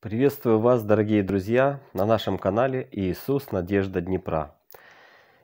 Приветствую вас, дорогие друзья, на нашем канале «Иисус. Надежда Днепра».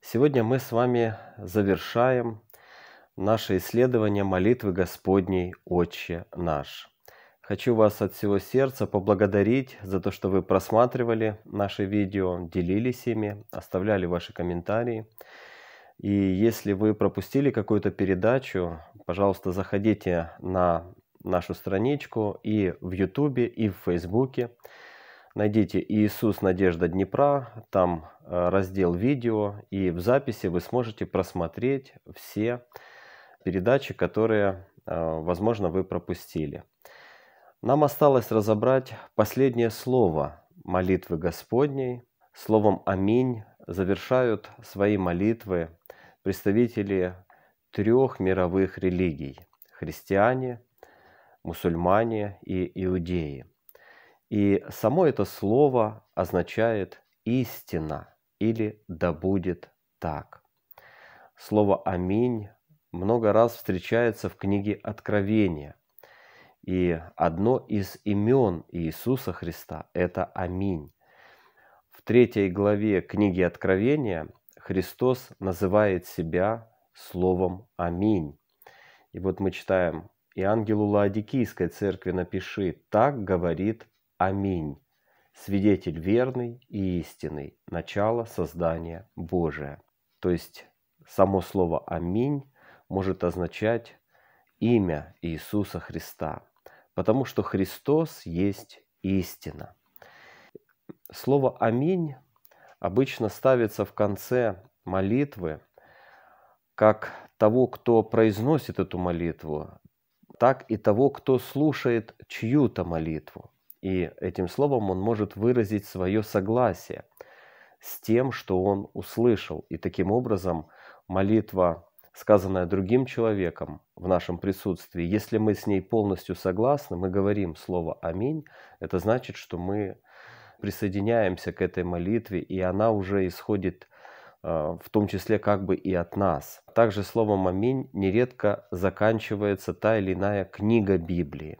Сегодня мы с вами завершаем наше исследование молитвы Господней «Отче наш». Хочу вас от всего сердца поблагодарить за то, что вы просматривали наши видео, делились ими, оставляли ваши комментарии. И если вы пропустили какую-то передачу, пожалуйста, заходите на нашу страничку и в Ютубе, и в Фейсбуке. Найдите «Иисус Надежда Днепра», там э, раздел «Видео», и в записи вы сможете просмотреть все передачи, которые, э, возможно, вы пропустили. Нам осталось разобрать последнее слово молитвы Господней. Словом «Аминь» завершают свои молитвы представители трех мировых религий – христиане, мусульмане и иудеи. И само это слово означает «истина» или «да будет так». Слово «аминь» много раз встречается в книге Откровения. И одно из имен Иисуса Христа – это «Аминь». В третьей главе книги Откровения Христос называет себя словом «Аминь». И вот мы читаем и ангелу Лаодикийской церкви напиши «Так говорит Аминь, свидетель верный и истинный, начало создания Божия». То есть само слово «Аминь» может означать имя Иисуса Христа, потому что Христос есть истина. Слово «Аминь» обычно ставится в конце молитвы, как того, кто произносит эту молитву, так и того, кто слушает чью-то молитву. И этим словом он может выразить свое согласие с тем, что он услышал. И таким образом молитва, сказанная другим человеком в нашем присутствии, если мы с ней полностью согласны, мы говорим слово «Аминь», это значит, что мы присоединяемся к этой молитве, и она уже исходит а, в том числе как бы и от нас. Также словом «аминь» нередко заканчивается та или иная книга Библии.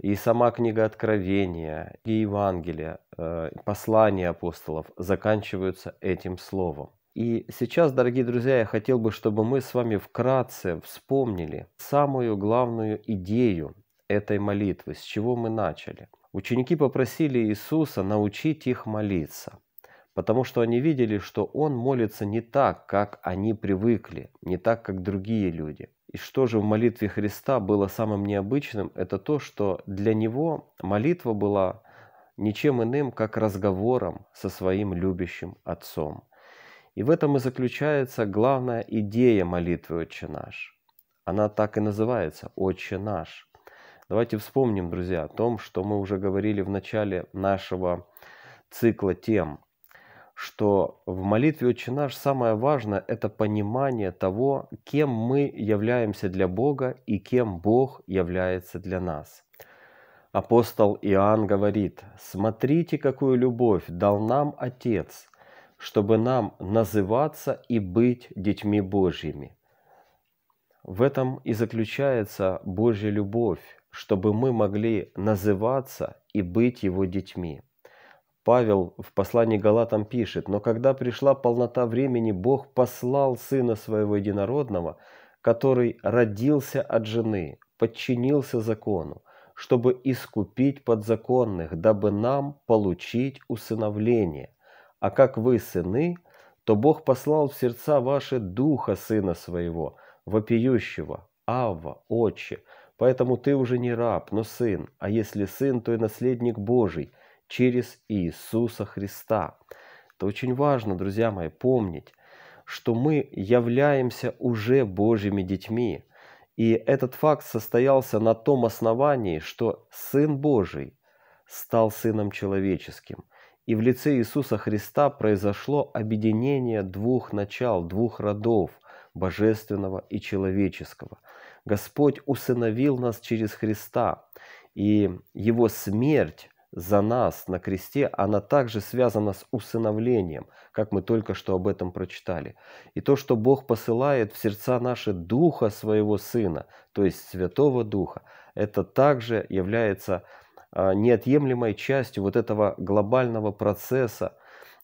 И сама книга Откровения, и Евангелие, э, послания апостолов заканчиваются этим словом. И сейчас, дорогие друзья, я хотел бы, чтобы мы с вами вкратце вспомнили самую главную идею этой молитвы, с чего мы начали. Ученики попросили Иисуса научить их молиться потому что они видели, что он молится не так, как они привыкли, не так, как другие люди. И что же в молитве Христа было самым необычным, это то, что для него молитва была ничем иным, как разговором со своим любящим Отцом. И в этом и заключается главная идея молитвы «Отче наш». Она так и называется «Отче наш». Давайте вспомним, друзья, о том, что мы уже говорили в начале нашего цикла тем что в молитве «Отче наш» самое важное – это понимание того, кем мы являемся для Бога и кем Бог является для нас. Апостол Иоанн говорит, «Смотрите, какую любовь дал нам Отец, чтобы нам называться и быть детьми Божьими». В этом и заключается Божья любовь, чтобы мы могли называться и быть Его детьми. Павел в послании Галатам пишет, «Но когда пришла полнота времени, Бог послал Сына Своего Единородного, который родился от жены, подчинился закону, чтобы искупить подзаконных, дабы нам получить усыновление. А как вы сыны, то Бог послал в сердца ваши Духа Сына Своего, вопиющего, Авва, Отче. Поэтому ты уже не раб, но сын, а если сын, то и наследник Божий» через Иисуса Христа. Это очень важно, друзья мои, помнить, что мы являемся уже Божьими детьми. И этот факт состоялся на том основании, что Сын Божий стал Сыном Человеческим. И в лице Иисуса Христа произошло объединение двух начал, двух родов, божественного и человеческого. Господь усыновил нас через Христа, и Его смерть за нас на кресте, она также связана с усыновлением, как мы только что об этом прочитали. И то, что Бог посылает в сердца наши Духа Своего Сына, то есть Святого Духа, это также является а, неотъемлемой частью вот этого глобального процесса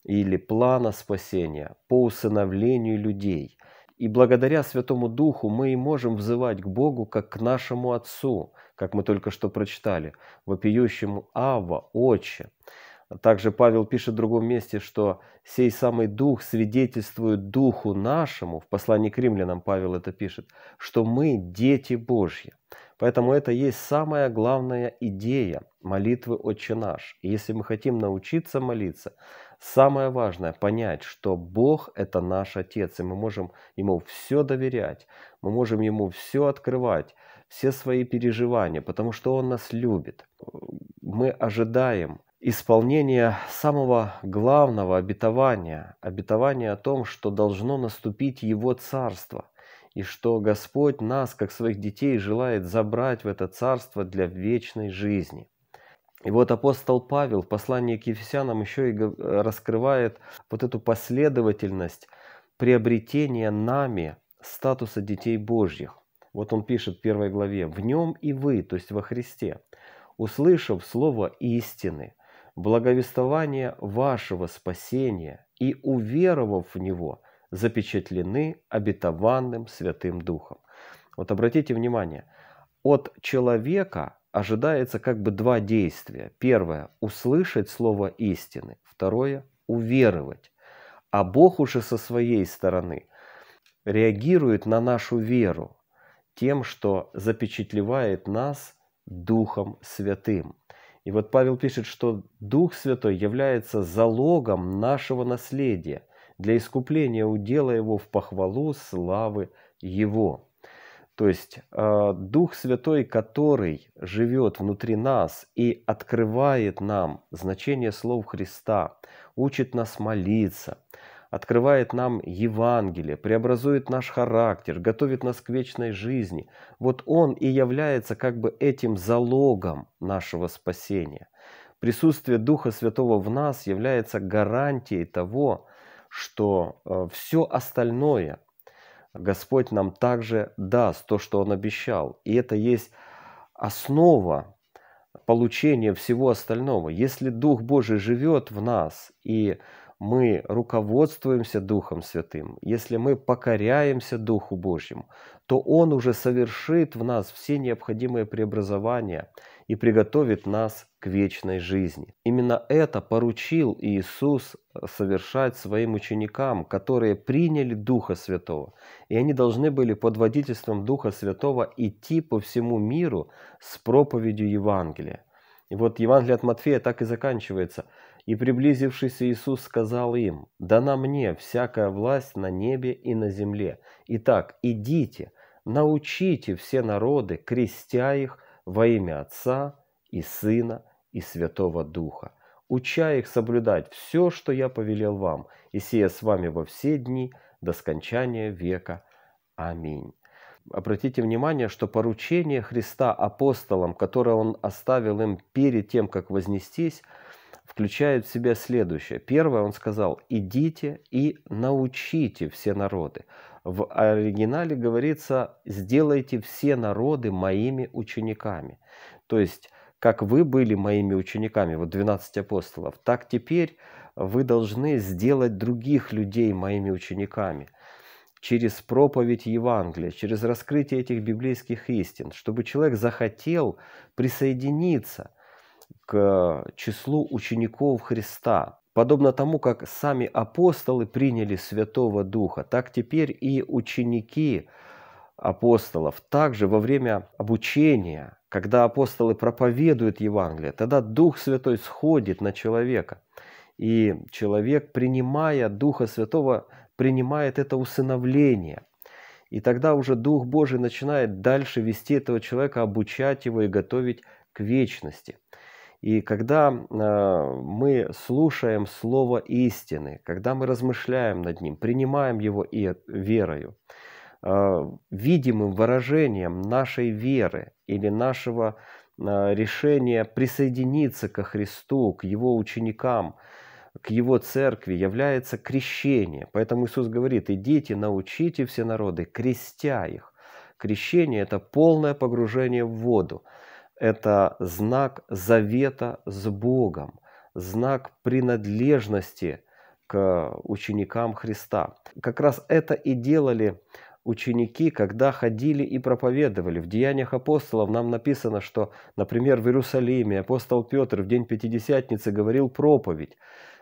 или плана спасения по усыновлению людей – и благодаря Святому Духу мы и можем взывать к Богу, как к нашему Отцу, как мы только что прочитали, вопиющему Ава, Отче. Также Павел пишет в другом месте, что «сей самый Дух свидетельствует Духу нашему», в послании к римлянам Павел это пишет, что мы дети Божьи. Поэтому это есть самая главная идея молитвы «Отче наш». И если мы хотим научиться молиться, Самое важное понять, что Бог это наш Отец, и мы можем Ему все доверять, мы можем Ему все открывать, все свои переживания, потому что Он нас любит. Мы ожидаем исполнения самого главного обетования, обетования о том, что должно наступить Его Царство и что Господь нас, как своих детей, желает забрать в это царство для вечной жизни. И вот апостол Павел в послании к Ефесянам еще и э, раскрывает вот эту последовательность приобретения нами статуса детей Божьих. Вот он пишет в первой главе, «В нем и вы, то есть во Христе, услышав слово истины, благовествование вашего спасения и уверовав в него, запечатлены обетованным Святым Духом». Вот обратите внимание, от человека – ожидается как бы два действия. Первое – услышать слово истины. Второе – уверовать. А Бог уже со своей стороны реагирует на нашу веру тем, что запечатлевает нас Духом Святым. И вот Павел пишет, что Дух Святой является залогом нашего наследия для искупления удела его в похвалу славы его. То есть э, Дух Святой, который живет внутри нас и открывает нам значение слов Христа, учит нас молиться, открывает нам Евангелие, преобразует наш характер, готовит нас к вечной жизни. Вот Он и является как бы этим залогом нашего спасения. Присутствие Духа Святого в нас является гарантией того, что а, все остальное – Господь нам также даст то, что Он обещал. И это есть основа получения всего остального. Если Дух Божий живет в нас, и мы руководствуемся Духом Святым, если мы покоряемся Духу Божьему, то Он уже совершит в нас все необходимые преобразования и приготовит нас к вечной жизни. Именно это поручил Иисус э, совершать своим ученикам, которые приняли Духа Святого. И они должны были под водительством Духа Святого идти по всему миру с проповедью Евангелия. И вот Евангелие от Матфея так и заканчивается. «И приблизившийся Иисус сказал им, «Дана мне всякая власть на небе и на земле. Итак, идите, научите все народы, крестя их во имя Отца и Сына и Святого Духа, уча их соблюдать все, что я повелел вам, и сея с вами во все дни до скончания века. Аминь». Обратите внимание, что поручение Христа апостолам, которое Он оставил им перед тем, как вознестись, включает в себя следующее. Первое, он сказал, идите и научите все народы. В оригинале говорится, сделайте все народы моими учениками. То есть как вы были моими учениками, вот 12 апостолов, так теперь вы должны сделать других людей моими учениками через проповедь Евангелия, через раскрытие этих библейских истин, чтобы человек захотел присоединиться к числу учеников Христа. Подобно тому, как сами апостолы приняли Святого Духа, так теперь и ученики апостолов также во время обучения когда апостолы проповедуют Евангелие, тогда Дух Святой сходит на человека. И человек, принимая Духа Святого, принимает это усыновление. И тогда уже Дух Божий начинает дальше вести этого человека, обучать его и готовить к вечности. И когда а, мы слушаем Слово истины, когда мы размышляем над ним, принимаем его и верою, а, видимым выражением нашей веры или нашего а, решения присоединиться ко Христу, к Его ученикам, к Его церкви является крещение. Поэтому Иисус говорит, идите, научите все народы, крестя их. Крещение – это полное погружение в воду. Это знак завета с Богом, знак принадлежности к ученикам Христа. Как раз это и делали ученики, когда ходили и проповедовали. В Деяниях апостолов нам написано, что, например, в Иерусалиме апостол Петр в день Пятидесятницы говорил проповедь.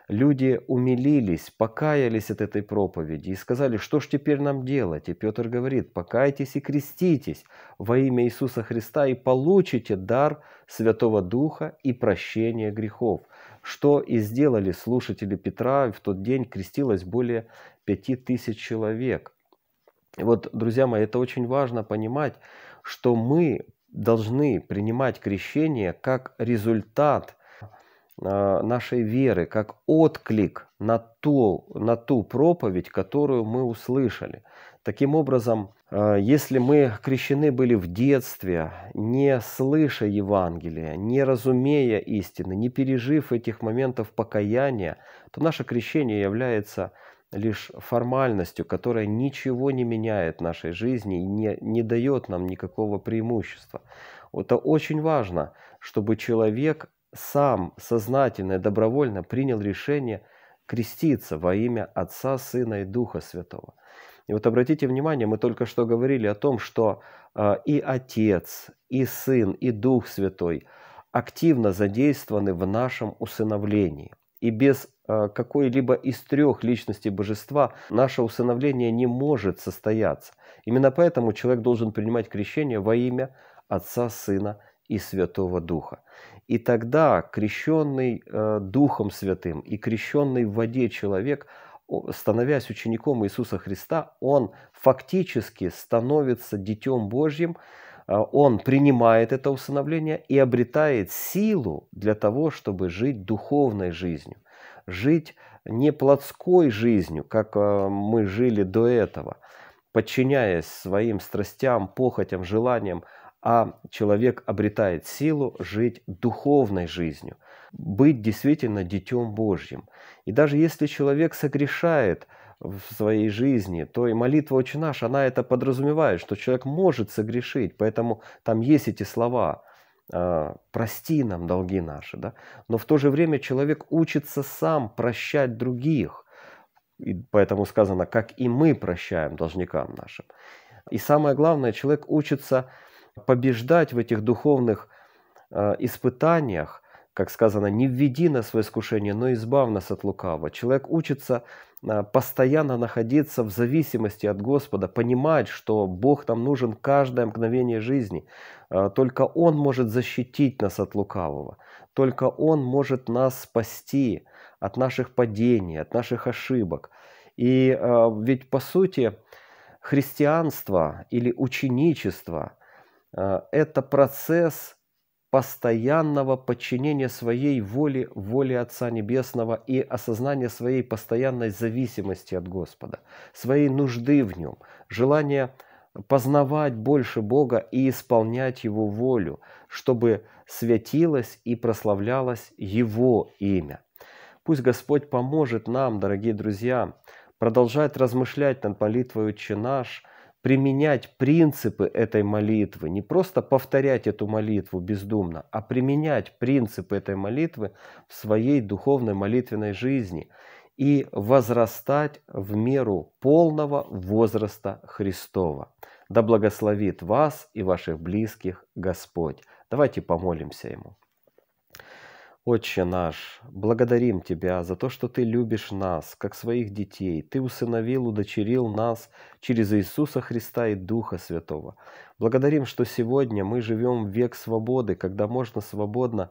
Люди умилились, покаялись от этой проповеди и сказали, что ж теперь нам делать? И Петр говорит, покайтесь и креститесь во имя Иисуса Христа и получите дар Святого Духа и прощение грехов. Что и сделали слушатели Петра, в тот день крестилось более пяти тысяч человек – вот, друзья мои, это очень важно понимать, что мы должны принимать крещение как результат а, нашей веры, как отклик на ту, на ту проповедь, которую мы услышали. Таким образом, а, если мы крещены были в детстве, не слыша Евангелия, не разумея истины, не пережив этих моментов покаяния, то наше крещение является лишь формальностью, которая ничего не меняет в нашей жизни и не, не дает нам никакого преимущества. Это очень важно, чтобы человек сам сознательно и добровольно принял решение креститься во имя Отца, Сына и Духа Святого. И вот обратите внимание, мы только что говорили о том, что э, и Отец, и Сын, и Дух Святой активно задействованы в нашем усыновлении и без а, какой-либо из трех личностей божества наше усыновление не может состояться. Именно поэтому человек должен принимать крещение во имя Отца, Сына и Святого Духа. И тогда крещенный э, Духом Святым и крещенный в воде человек, становясь учеником Иисуса Христа, он фактически становится Детем Божьим, а он принимает это усыновление и обретает силу для того, чтобы жить духовной жизнью, жить не плотской жизнью, как э, мы жили до этого, подчиняясь своим страстям, похотям, желаниям, а человек обретает силу жить духовной жизнью, быть действительно детем Божьим. И даже если человек согрешает – в своей жизни, то и молитва «Отче наш», она это подразумевает, что человек может согрешить, поэтому там есть эти слова э, «прости нам долги наши». Да? Но в то же время человек учится сам прощать других, и поэтому сказано «как и мы прощаем должникам нашим». И самое главное, человек учится побеждать в этих духовных э, испытаниях, как сказано, не введи нас в искушение, но избав нас от лукавого. Человек учится Э, постоянно находиться в зависимости от Господа, понимать, что Бог нам нужен каждое мгновение жизни. Э, только Он может защитить нас от лукавого. Только Он может нас спасти от наших падений, от наших ошибок. И э, ведь по сути христианство или ученичество – это процесс постоянного подчинения своей воле, воле Отца Небесного и осознания своей постоянной зависимости от Господа, своей нужды в Нем, желания познавать больше Бога и исполнять Его волю, чтобы святилось и прославлялось Его имя. Пусть Господь поможет нам, дорогие друзья, продолжать размышлять над молитвой «Отче наш», применять принципы этой молитвы, не просто повторять эту молитву бездумно, а применять принципы этой молитвы в своей духовной молитвенной жизни и возрастать в меру полного возраста Христова. Да благословит вас и ваших близких Господь. Давайте помолимся Ему. Отче наш, благодарим Тебя за то, что Ты любишь нас, как своих детей. Ты усыновил, удочерил нас через Иисуса Христа и Духа Святого. Благодарим, что сегодня мы живем в век свободы, когда можно свободно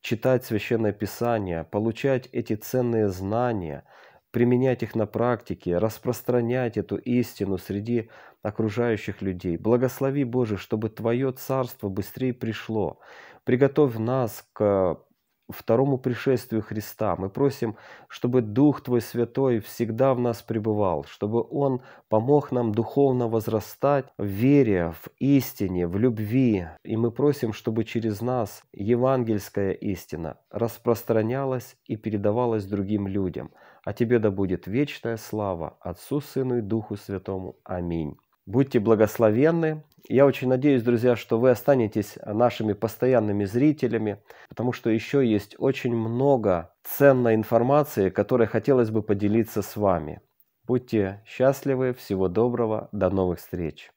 читать Священное Писание, получать эти ценные знания, применять их на практике, распространять эту истину среди окружающих людей. Благослови, Боже, чтобы Твое Царство быстрее пришло. Приготовь нас к второму пришествию Христа. Мы просим, чтобы Дух Твой Святой всегда в нас пребывал, чтобы Он помог нам духовно возрастать в вере, в истине, в любви. И мы просим, чтобы через нас евангельская истина распространялась и передавалась другим людям. А Тебе да будет вечная слава Отцу, Сыну и Духу Святому. Аминь. Будьте благословенны. Я очень надеюсь, друзья, что вы останетесь нашими постоянными зрителями, потому что еще есть очень много ценной информации, которой хотелось бы поделиться с вами. Будьте счастливы, всего доброго, до новых встреч.